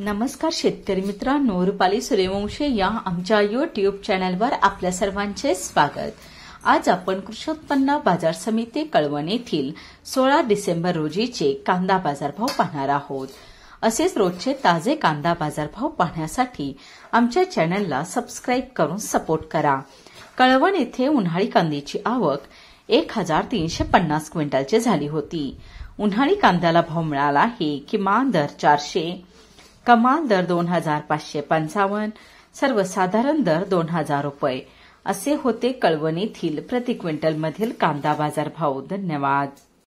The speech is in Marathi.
नमस्कार शेतकरी मित्रांनो रुपाली सूर्यवंशी या आमच्या युट्यूब चॅनलवर आपल्या सर्वांचे स्वागत आज आपण कृषी उत्पन्न बाजार समिती कळवण येथील सोळा डिसेंबर रोजीचे कांदा बाजारभाव पाहणार आहोत असेच रोजचे ताजे कांदा बाजारभाव पाहण्यासाठी आमच्या चॅनलला सबस्क्राईब करून सपोर्ट करा कळवण येथे उन्हाळी कांद्याची आवक एक हजार तीनशे पन्नास क्विंटलची झाली होती उन्हाळी कांद्याला भाव मिळाला आहे किमान दर चारशे कमाल दर दोन हजार पाचशे पंचावन्न सर्वसाधारण दर दोन हजार रुपये असे होते कळवणीतील प्रति क्विंटलमधील कांदा बाजारभाव धन्यवाद